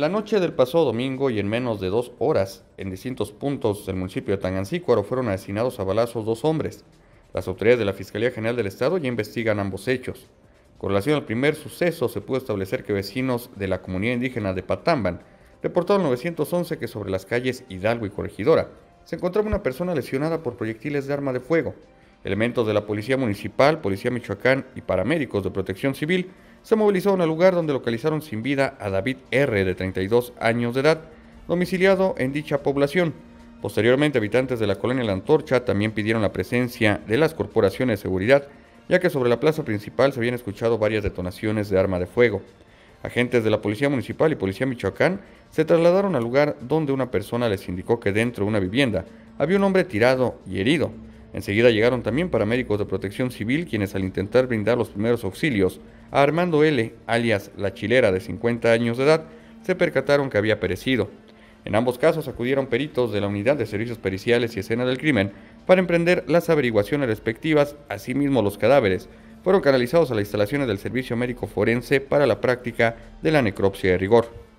La noche del pasado domingo y en menos de dos horas, en distintos puntos del municipio de Tangancícuaro fueron asesinados a balazos dos hombres. Las autoridades de la Fiscalía General del Estado ya investigan ambos hechos. Con relación al primer suceso, se pudo establecer que vecinos de la comunidad indígena de Patamban reportaron 911 que sobre las calles Hidalgo y Corregidora se encontraba una persona lesionada por proyectiles de arma de fuego. Elementos de la Policía Municipal, Policía Michoacán y paramédicos de Protección Civil se movilizaron al lugar donde localizaron sin vida a David R., de 32 años de edad, domiciliado en dicha población. Posteriormente, habitantes de la colonia La Antorcha también pidieron la presencia de las corporaciones de seguridad, ya que sobre la plaza principal se habían escuchado varias detonaciones de arma de fuego. Agentes de la Policía Municipal y Policía Michoacán se trasladaron al lugar donde una persona les indicó que dentro de una vivienda había un hombre tirado y herido. Enseguida llegaron también paramédicos de protección civil quienes al intentar brindar los primeros auxilios a Armando L., alias la chilera de 50 años de edad, se percataron que había perecido. En ambos casos acudieron peritos de la Unidad de Servicios Periciales y Escena del Crimen para emprender las averiguaciones respectivas, asimismo los cadáveres, fueron canalizados a las instalaciones del Servicio Médico Forense para la práctica de la necropsia de rigor.